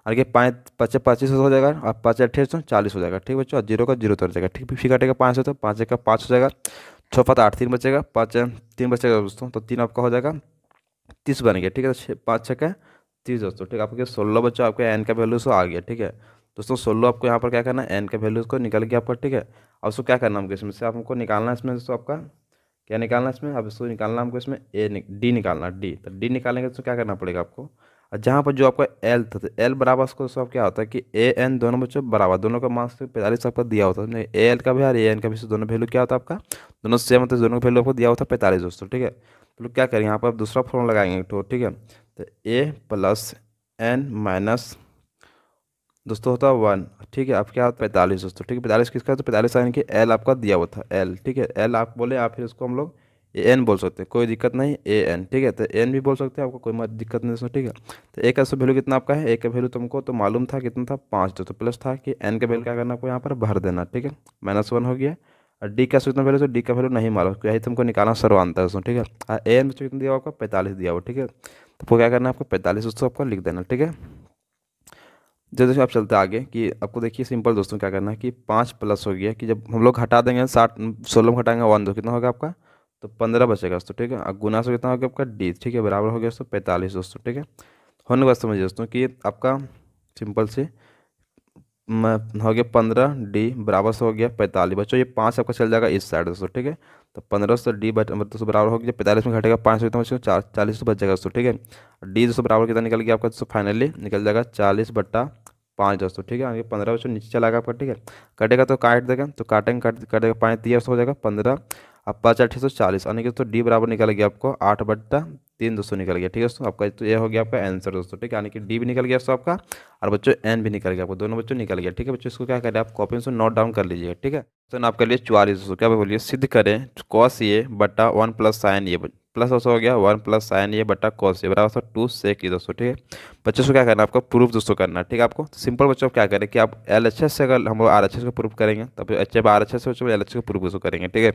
और ये पाँच पचास पच्चीस हो जाएगा और पाँच अट्ठाईस सौ चालीस हो जाएगा ठीक है बच्चों जीरो का जीरो तो जाएगा ठीक फिर कटेगा पाँच सौ तो पाँच एक का पाँच हो जाएगा छः पाँच आठ तीन बचेगा पाँच तीन बचेगा दोस्तों तो तीन आपका हो जाएगा तीस बन गया ठीक है तो छः पाँच छः का तीस दोस्तों ठीक है आपके सोलह बच्चों आपके एन का वैल्यू सो तो आ गया ठीक है दोस्तों सोलह आपको यहाँ पर क्या करना है एन का वैल्यू उसको निकल गया आपका ठीक है और उसको क्या करना हमको इसमें से आपको निकालना है इसमें दोस्तों आपका क्या निकालना इसमें अब इसको निकालना हमको इसमें ए डी निकालना डी तो डी निकालेंगे तो क्या करना पड़ेगा आपको और जहाँ पर जो आपका एल था तो एल बराबर उसको सब तो क्या होता है कि ए एन दोनों बच्चों बराबर दोनों का मार्क्स पैंतालीस आपका दिया होता है ए तो एल का भी और ए एन का भी दोनों वैल्यू क्या होता है आपका दोनों सेम होता है दोनों का वैल्यू आपको दिया होता है पैंतालीस दोस्तों ठीक है तो लोग क्या करें यहाँ पर आप दूसरा फॉर्म लगाएंगे तो ठीक है तो ए प्लस एन माइनस दोस्तों होता है वन ठीक है आपके क्या होता है पैंतालीस दोस्तों ठीक है पैंतालीस किसका तो पैंतालीस यानी कि एल आपका दिया हुआ था एल ठीक है एल आप बोले आप फिर उसको हम लोग ए एन बोल सकते हैं कोई दिक्कत नहीं ए एन ठीक है तो एन भी बोल सकते हैं आपको कोई दिक्कत नहीं दोस्तों ठीक है तो ए का वैल्यू कितना आपका है ए का वैल्यू तुमको तो मालूम था कितना था पाँच दोस्तों प्लस था कि एन का वैल्यू क्या करना आपको यहाँ पर भर देना ठीक है माइनस वन हो गया और डी का कितना वैल्यू तो डी का वैल्यू नहीं मालूम तो यही तुमको निकालना है दोस्तों ठीक है ए एन कितना दिया हुआ आपका पैंतालीस दिया हुआ ठीक है तो क्या करना है आपको पैंतालीस दोस्तों आपका लिख देना ठीक है जैसे आप चलते आगे कि आपको देखिए सिंपल दोस्तों क्या करना है कि पाँच प्लस हो गया कि जब हम लोग हटा देंगे साठ सोलह में हटाएंगे वन दो कितना होगा आपका तो पंद्रह बचेगा दोस्तों ठीक है अब गुना से कितना होगा आपका डी ठीक है बराबर हो गया दोस्तों पैंतालीस दोस्तों ठीक है होने के बाद समझिए दोस्तों कि आपका सिंपल से हो गया पंद्रह डी बराबर से हो गया पैंतालीस बच्चों ये पाँच आपका चल जाएगा इस साइड दोस्तों ठीक है तो पंद्रह सौ डी बट मतलब बराबर होगी जब पैंतालीस में घटेगा पाँच सौ तो उसको चार चालीस सौ बच जाएगा दोस्तों ठीक है डी दोस्तों बराबर कितना निकल गया आपका दोस्तों फाइनली निकल जाएगा चालीस बट्टा पाँच दोस्तों ठीक है पंद्रह सौ नीचे चला गया आपका ठीक है कटेगा तो काट देगा तो काटेंगे काट कर देगा पाँच तीस हो जाएगा पंद्रह अब पाँच अठी सौ चालीस यानी कि दोस्तों डी बराबर निकल गया आपको आठ बट्टा तीन दोस्तों निकल गया ठीक है दोस्तों आपका तो ये हो गया आपका आंसर दोस्तों ठीक है यानी कि डी भी निकल गया दोस्तों आपका और बच्चों एन भी निकल गया आपको दोनों बच्चों निकल गया ठीक है बच्चों इसको क्या करें आप कॉपी से नोट डाउन कर लीजिएगा ठीक है क्वेश्चन तो आपके लिए चौवालीस दोस्तों क्या बोलिए सिद्ध करें कॉस ये बटा वन प्लस साइन ये प्लस दोस्तों हो गया वन प्लस साइन ये बटा कॉस ये बराबर टू से की दोस्तों ठीक है बच्चों को क्या करना है आपको प्रूफ दोस्तों करना ठीक है आपको सिंपल बच्चों को क्या करें कि आप एल एच एस से अगर हम लोग आर एच एस को प्रूफ करेंगे तो एच आर एच एस से बच्चों एल एच एस को प्रूफ दोस्तों करेंगे ठीक है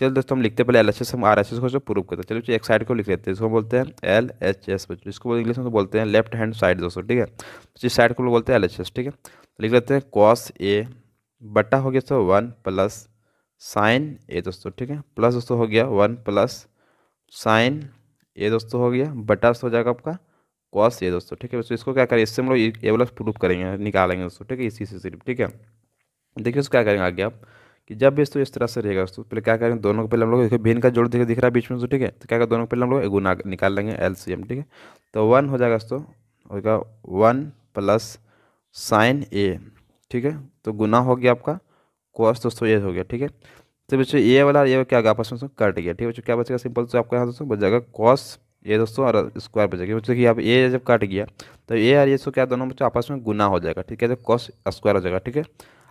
चलो दोस्तों हम लिखते पहले एल एच एस हम आर एच एस को प्रूफ करते हैं चलो एक साइड को लिख लेते हैं इसको बोलते हैं एल एच एस बच्चों इसको इंग्लिश में तो बोलते हैं लेफ्ट हैंड साइड दोस्तों ठीक है तो इस साइड को बोलते हैं एल एच एस ठीक है तो लिख लेते हैं कॉस ए बटा हो गया दोस्तों वन प्लस साइन ए दोस्तों ठीक है प्लस दोस्तों हो गया वन प्लस साइन ये दोस्तों हो गया बटा हो जाएगा आपका कॉस ये दोस्तों ठीक है दोस्तों इसको क्या करें इससे हम लोग ये वाला प्रूफ करेंगे निकालेंगे दोस्तों ठीक है इसी से सिर्फ ठीक है देखिए उसको क्या करेंगे आगे आप कि जब भी दोस्तों इस तरह से रहेगा दोस्तों पहले क्या करेंगे दोनों को पहले हम लोग देखिए भिन्न का जोड़ देखिए दिख रहा है बीच में तो ठीक है तो क्या करें दोनों को पहले हम लोग गुना निकाल लेंगे एल सी एम ठीक है तो वन हो जाएगा दोस्तों होगा वन प्लस साइन ए ठीक है तो गुना हो गया आपका कॉस दोस्तों ये हो गया ठीक है तो बच्चों ये वाला ये क्या आपस में कट गया ठीक है बच्चों क्या बचेगा सिंपल से आपका यहाँ दोस्तों बच जाएगा कॉस ये दोस्तों और स्क्वायर बचेगा बच्चों की आप ए जब कट गया तो ए और ये सो क्या दोनों बच्चों आपस में गुना हो जाएगा ठीक है जब कॉस स्क्वायर हो जाएगा ठीक है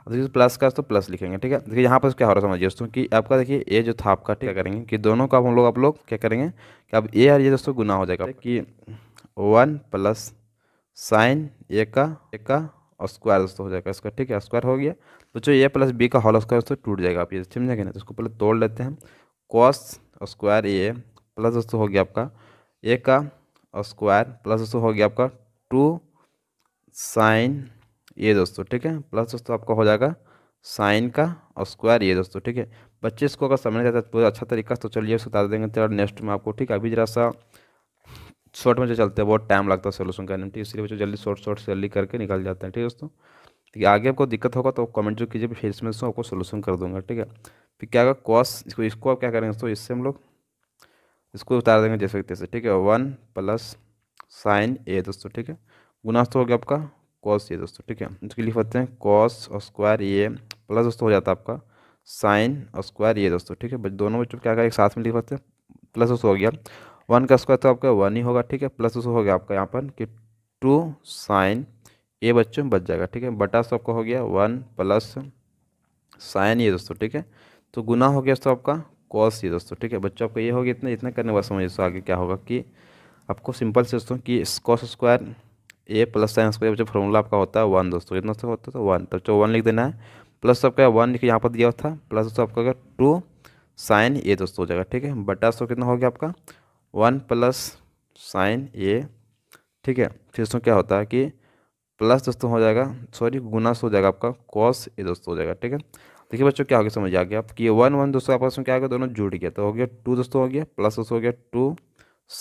देखिए प्लस का तो प्लस लिखेंगे ठीक है देखिए यहाँ पर क्या हो रहा है समझिए दोस्तों कि आपका देखिए ए जो था आपका ठीक करेंगे कि दोनों का हम लोग आप लोग क्या करेंगे कि अब ए और ये दोस्तों गुना हो जाएगा कि वन प्लस साइन ए का ए का स्क्वायर दोस्तों हो जाएगा इसका ठीक है स्क्वायर हो गया बच्चों तो ए प्लस बी का होल स्क्वायर दोस्तों टूट जाएगा आप ये समझा ना तो उसको पहले तोड़ लेते हैं कॉस स्क्वायर ए प्लस दोस्तों हो गया आपका ए का स्क्वायर प्लस दोस्तों हो गया आपका टू साइन ए दोस्तों ठीक है प्लस दोस्तों आपका हो जाएगा साइन का और स्क्वायर ये दोस्तों ठीक है बच्चे इसको अगर समझ जाता है पूरा तो अच्छा तरीका से तो चलिए उसको बता देंगे थोड़ा तो नेक्स्ट में आपको ठीक है अभी जरा सा शॉर्ट में जो चलते हैं बहुत टाइम लगता है सोल्यूशन करने में ठीक है इसलिए बच्चों जल्दी शॉर्ट शॉर्ट जल्दी करके निकल जाते हैं ठीक है दोस्तों ठीक है आगे आपको दिक्कत होगा तो कमेंट जो कीजिए फिर इसमें से आपको सोल्यूशन कर दूंगा ठीक है फिर क्या होगा कॉस इसको इसको आप क्या करेंगे दोस्तों इससे हम लोग इसको उतार देंगे जैसे तैसे ठीक है वन प्लस साइन ए दोस्तों ठीक है गुना तो हो गया आपका कॉस ए दोस्तों ठीक है इसके लिख पाते हैं कॉस स्क्वायर ए प्लस दोस्तों हो जाता है आपका साइन और स्क्वायर ए दोस्तों ठीक है दोनों बच्चों क्या करें साथ में लिख पाते हैं प्लस दोस्तों हो गया वन का स्क्वायर तो आपका वन ही होगा ठीक है प्लस दोस्तों हो गया आपका यहाँ पर कि टू साइन ए बच्चों बच जाएगा ठीक है बटा सो आपका हो गया वन प्लस साइन ये दोस्तों ठीक है तो गुना हो गया दोस्तों आपका कॉस ये दोस्तों ठीक है बच्चों आपको ये हो गया इतना इतना करने वाला समझिए समझ आगे क्या होगा कि आपको सिंपल से दोस्तों कि cos square A plus sine square बच्चों फॉर्मूला आपका होता है वन दोस्तों इतना दोस्तों होता है तो वन तो बच्चों वन लिख देना है प्लस आपका वन लिख यहाँ पर दिया था प्लस दोस्तों आपका होगा टू साइन ए दोस्तों हो जाएगा ठीक है बटा सो कितना हो गया आपका वन प्लस साइन ए ठीक है फिर दोस्तों क्या होता है कि प्लस दोस्तों हो जाएगा सॉरी गुना से हो जाएगा आपका कॉस ये दोस्तों हो जाएगा ठीक है देखिए बच्चों क्या हो गया समझ आ गया आपकी वन वन दोस्तों आपस में क्या हो गया दोनों जुड़ गया तो हो गया टू दोस्तों हो गया प्लस दोस्तों हो गया टू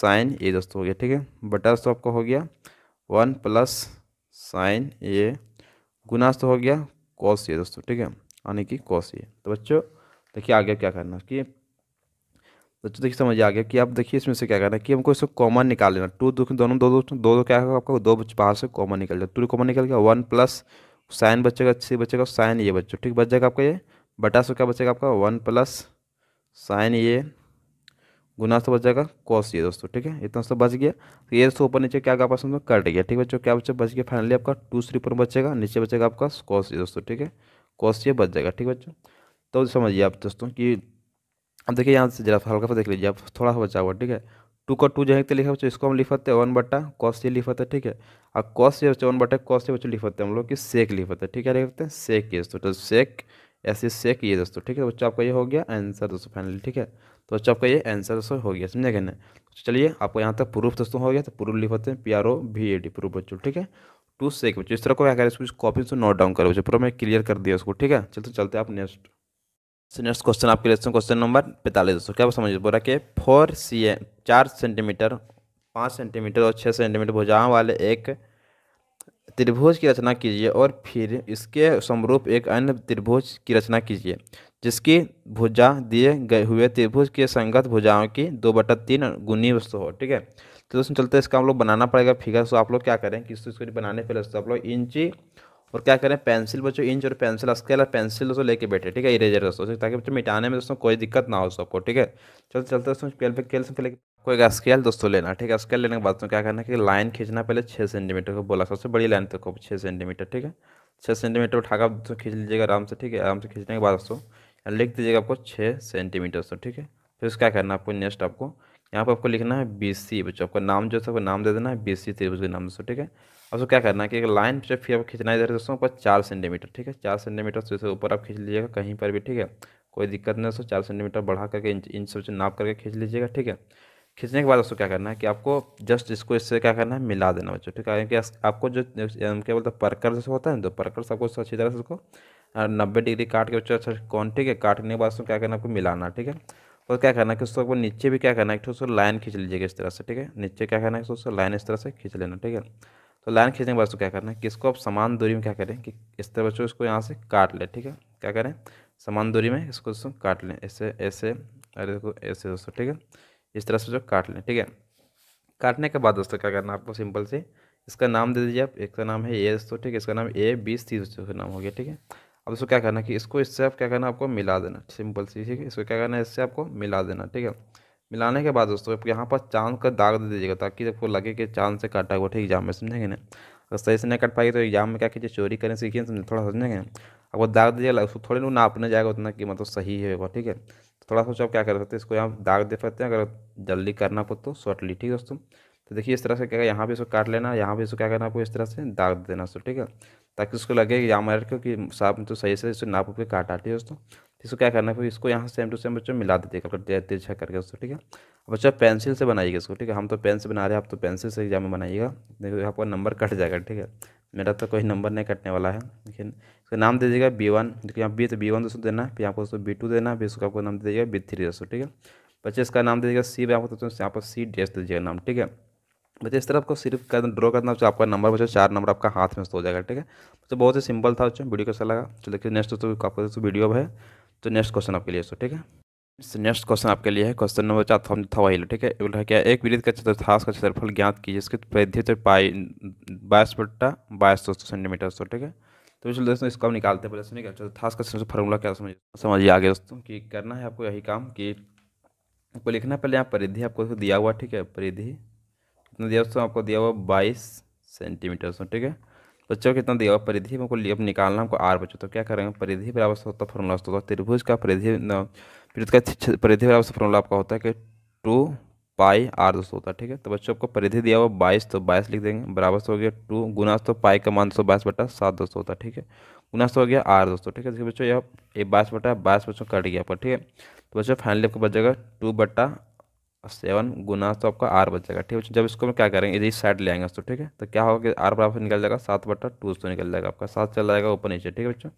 साइन ए दोस्तों हो गया ठीक है बटा दोस्तों आपका हो गया वन प्लस साइन ए गुना तो हो गया कॉस ए दोस्तों ठीक है यानी कि कॉस ए तो बच्चों देखिए आगे क्या करना कि बच्चों तो देखिए समझ आ गया कि आप देखिए इसमें से क्या करना है कि हमको इसको कॉमन निकाल लेना टू दोनों दोनों दो दो दो दो क्या होगा आपका दो बच्चे बाहर से कॉमन निकल जाए टू कॉमन निकल गया वन प्लस साइन बचेगा सी बचेगा साइन ये बच्चों ठीक बच जाएगा आपका ये बटा से क्या बचेगा आपका वन प्लस साइन ये गुना से बच जाएगा कॉस ये दोस्तों ठीक है इतना सब तो बच गया तो ये दोस्तों ऊपर नीचे क्या क्या पास में कट गया ठीक है बच्चों क्या बच्चा बच गया फाइनली आपका टू थ्री पर बचेगा नीचे बचेगा आपका कॉस ये दोस्तों ठीक है कॉस ये बच जाएगा ठीक है बच्चों तो समझिए आप दोस्तों की अब देखिए यहाँ से जरा हल्का सा देख लीजिए आप थोड़ा सा बचा हुआ ठीक है टू का टू जहाँ लिखा बच्चों इसको हम लिखाते हैं वन बट्टा कॉस ये लिखते हैं ठीक है अब कॉस ये बच्चे वन बट्टा कॉस से बच्चों लिखते हैं हम लोग कि सेक लिखाते हैं ठीक है लिखते हैं सेक ये दोस्तों तो सेक ऐसे सेक ये दोस्तों ठीक है बच्चों आपका ये हो गया आंसर दोस्तों फाइनली ठीक है तो बच्चों आपका ये तो आंसर दोस्तों हो गया समझे कहने तो चलिए आपको यहाँ तक प्रूफ दोस्तों हो गया तो प्रूफ लिखाते हैं P R O V A D proof बच्चों ठीक है टू सेक बच्चों इस तरह को क्या करें कॉपी से नोट डाउन करो बच्चे पूरा मैं क्लियर कर दिया उसको ठीक है तो चलते चलते आप नेक्स्ट सो नेक्स्ट क्वेश्चन आपके लिए क्वेश्चन नंबर पैंतालीस दोस्तों क्या समझिए बोला कि फोर सी एम चार सेंटीमीटर पाँच सेंटीमीटर और छः सेंटीमीटर भुजाओं वाले एक त्रिभुज की रचना कीजिए और फिर इसके समरूप एक अन्य त्रिभुज की रचना कीजिए जिसकी भुजा दिए गए हुए त्रिभुज के संगत भुजाओं की दो बटा तीन गुनी वस्तु हो ठीक है तो दोस्तों चलते इसका हम लोग बनाना पड़ेगा फिगर तो आप लोग क्या करें कि इसको बनाने पहले आप लोग इंची और क्या करें पेंसिल बच्चों इंच और पेंसिल स्केल और पेंसिल दोस्तों लेके बैठे ठीक है इरेजर दोस्तों ताकि बच्चों मिटाने में दोस्तों कोई दिक्कत ना हो सबको ठीक है चलते चलते दोस्तों स्केल पे स्केल से कोई एक स्केल दोस्तों लेना ठीक है स्केल लेने के बाद तो क्या करना है कि लाइन खींचना पहले छः सेंटीमीटर को बोला सबसे बड़ी लाइन तक छः सेंटीमीटर ठीक है छः सेंटीमीटर उठाकर दोस्तों खींच लीजिएगा आराम से ठीक है आराम से खींचने के बाद दोस्तों लिख दीजिएगा आपको छः सेंटीमीटर दोस्तों ठीक है फिर क्या करना आपको नेक्स्ट आपको यहाँ पर आपको लिखना है बी सी बच्चों आपका नाम जो है आपको नाम दे देना है बी सी त्रिभुज के नाम दोस्तों ठीक है अब तो क्या करना है कि एक लाइन से फिर आपको खींचना है इधर दोस्तों ऊपर चार सेंटीमीटर ठीक है चार सेंटीमीटर से ऊपर आप खींच लीजिएगा कहीं पर भी ठीक है कोई दिक्कत नहीं दोस्तों चार सेंटीमीटर बढ़ा करके इंच इंच से नाप करके खींच लीजिएगा ठीक है खींचने के बाद दोस्तों क्या करना है कि आपको जस्ट इसको इससे क्या करना है मिला देना बच्चों ठीक है क्योंकि आपको जो क्या बोलते हैं परकर जैसे होता है ना तो परकर सबको अच्छी तरह से उसको नब्बे डिग्री काट के बच्चों अच्छा कौन ठीक है काटने के बाद उसको क्या करना है आपको मिलाना ठीक है और क्या करना है कि उसको नीचे भी क्या करना है कि उसको लाइन खींच लीजिएगा इस तरह से ठीक है नीचे क्या करना है उसको लाइन इस तरह से खींच लेना ठीक है तो लाइन खींचने के बाद उसको क्या करना है किसको आप समान दूरी में क्या करें कि इस तरह बच्चों इसको यहाँ से काट लें ठीक है क्या करें समान दूरी में इसको दोस्तों काट लें ऐसे ऐसे अरे देखो ऐसे दोस्तों ठीक है इस तरह से जो काट लें ठीक है काटने के बाद दोस्तों क्या करना है आपको सिंपल से इसका नाम दे दीजिए आप एक का नाम है ए दोस्तों ठीक है इसका नाम ए बीस तीस दोस्तों का नाम हो गया ठीक है अब इसको क्या करना कि इसको इससे आप क्या करना आपको मिला देना सिंपल सी ठीक है इसको क्या करना है इससे आपको मिला देना ठीक है मिलाने के बाद दोस्तों आप यहाँ पर चांद का दाग दे दीजिएगा ताकि आपको लगे कि चांद से काटा हुआ ठीक एग्जाम में समझेंगे ना अगर सही से नहीं कट पाएगी तो एग्जाम में क्या कीजिए चोरी करने सीखिए समझे थोड़ा समझेंगे अब दाग दीजिएगा उसको थोड़ी ना नापने जाएगा उतना कि मतलब सही होगा ठीक है तो थोड़ा सोचो आप क्या कर सकते हैं इसको यहाँ दाग दे सकते हैं अगर जल्दी करना पड़ तो शॉर्टली ठीक है दोस्तों तो देखिए इस तरह से क्या यहाँ पे इसको काट लेना यहाँ पे इसको क्या करना आपको इस तरह से दाग देना उसको ठीक है ताकि उसको लगे यहाँ मार क्योंकि कि तो सही से इसको नाप के काट आती है दोस्तों तो इसको क्या करना है फिर इसको यहाँ सेम टू सेम बच्चों मिला देते हैं तिरछा करके उसको ठीक है बच्चा पेंसिल से बनाइएगा इसको ठीक है हम तो पेन से बना रहे हैं आप तो पेंसिल से एग्जाम में बनाइएगा देखो आपका नंबर कट जाएगा ठीक है मेरा तो कोई नंबर नहीं कटने वाला है लेकिन इसका नाम दे दीजिएगा बी वन देखिए यहाँ बी तो बी वन दोस्तों देना है फिर आपको दोस्तों बी टू देना है फिर उसको आपको नाम दे दीजिएगा बी थ्री दोस्तों ठीक है बच्चे इसका नाम दे दीजिएगा सी आपको दोस्तों यहाँ पर सी डेस दीजिएगा नाम ठीक है बच्चे इस तरह आपको सिर्फ कर ड्रॉ करना चाहिए आपका नंबर बच्चे चार नंबर आपका हाथ में हो जाएगा ठीक है तो बहुत ही सिंपल था बच्चों वीडियो कैसा लगा तो देखिए नेक्स्ट दोस्तों आपको दोस्तों वीडियो है तो नेक्स्ट क्वेश्चन आपके लिए ठीक है नेक्स्ट क्वेश्चन आपके लिए है क्वेश्चन नंबर चार था वही ठीक है बोला क्या एक वृत्त का चतुर्थांश का क्षेत्रफल ज्ञात कीजिए इसके परिधि तो पाई बाईस बट्टा बाईस दोस्तों सेंटीमीटर दोस्तों ठीक है तो चलो दोस्तों इसको हम निकालते हैं पहले सुनिए क्या चतुर्थांश का फॉर्मूला क्या समझ समझिए आगे दोस्तों की करना है आपको यही काम कि आपको लिखना पहले यहाँ परिधि आपको दिया हुआ ठीक है परिधि कितना दिया दोस्तों आपको दिया हुआ बाईस सेंटीमीटर दोस्तों ठीक है बच्चों तो कितना दिया हुआ परिधि हमको अब निकालना हमको आर बच्चों तो क्या करेंगे परिधि बराबर से होता फॉर्मूला दोस्तों त्रिभुज का परिधि फिर उसका परिधि बराबर से फॉर्मूला आपका होता है कि टू पाई आर दोस्तों होता है ठीक है तो बच्चों आपको परिधि दिया हुआ बाईस तो बाईस लिख देंगे बराबर से हो गया टू गुना तो पाई का मान दोस्तों बाईस बटा सात दोस्तों होता है ठीक है गुना तो हो गया आर दोस्तों ठीक है देखिए तो बच्चों यह बाईस बटा बाईस बच्चों कट गया आपका ठीक है तो बच्चों फाइनली आपको बच जाएगा टू बटा सेवन गुना तो आपका आर बच जाएगा ठीक है जब इसको हम क्या करेंगे इस साइड ले आएंगे तो ठीक है तो क्या होगा कि आर बराबर निकल जाएगा सात बटा टू तो निकल जाएगा आपका सात चल जाएगा ऊपर नीचे ठीक है बच्चों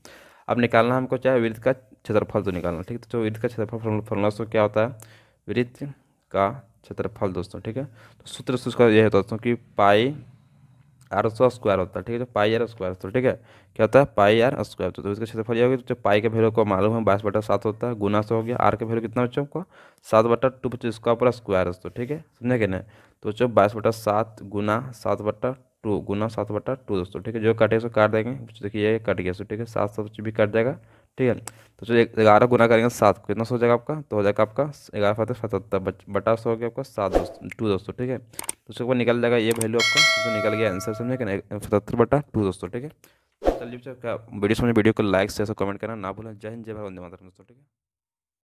अब निकालना हमको चाहे वृत्त का क्षेत्रफल तो निकालना ठीक है तो वृत्त का क्षेत्रफल फॉर्मूला तो क्या होता है वृत्त का क्षेत्रफल दोस्तों ठीक है तो सूत्र उसका यह है दोस्तों कि पाई आर उसका स्क्वायर होता है ठीक है जो पाई आर स्क्वायर होता है ठीक है क्या होता है पाई आर स्क्वायर होता है तो इसका क्षेत्रफल ये होगा जो पाई के वैल्यू को मालूम है बाईस बटा सात होता है गुना से हो गया आर के वैल्यू कितना बच्चों को सात बटा टू पच्चीस का पूरा स्क्वायर होता है तो ठीक है समझे कि नहीं तो बच्चों बाईस बटा सात गुना सात बटा टू गुना सात बटा टू दोस्तों ठीक है जो काटे सो काट देंगे देखिए ये कट गया सो ठीक है सात सौ भी कट जाएगा ठीक है तो चलिए ग्यारह गुना करेंगे तो सात को कितना सौ हो जाएगा आपका तो हो जाएगा आपका ग्यारह फतेह सतहत्तर बटा सौ हो गया आपका सात दो टू दोस्तों ठीक है तो उसके बाद निकल जाएगा ये वैल्यू आपका जो तो निकल गया आंसर समझे कि सतहत्तर बटा टू दोस्तों ठीक है तो चलिए वीडियो समझे वीडियो को लाइक शेयर कमेंट करना ना भूलें जय हिंद जय भाई वंदे मातरम दोस्तों ठीक है